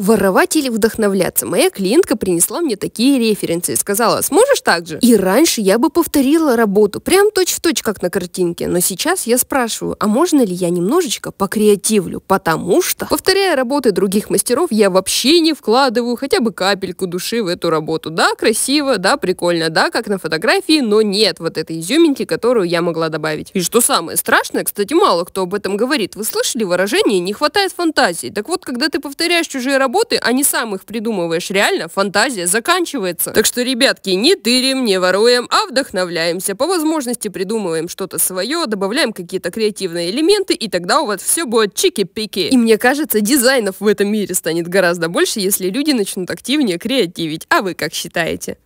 Воровать или вдохновляться? Моя клиентка принесла мне такие референсы и сказала, сможешь так же? И раньше я бы повторила работу, прям точь-в-точь, точь, как на картинке. Но сейчас я спрашиваю, а можно ли я немножечко покреативлю? Потому что, повторяя работы других мастеров, я вообще не вкладываю хотя бы капельку души в эту работу. Да, красиво, да, прикольно, да, как на фотографии, но нет вот этой изюминки, которую я могла добавить. И что самое страшное, кстати, мало кто об этом говорит. Вы слышали выражение «не хватает фантазии»? Так вот, когда ты повторяешь чужие работы, работы, а не сам их придумываешь, реально фантазия заканчивается. Так что, ребятки, не тырим, не воруем, а вдохновляемся. По возможности придумываем что-то свое, добавляем какие-то креативные элементы, и тогда у вас все будет чики-пики. И мне кажется, дизайнов в этом мире станет гораздо больше, если люди начнут активнее креативить. А вы как считаете?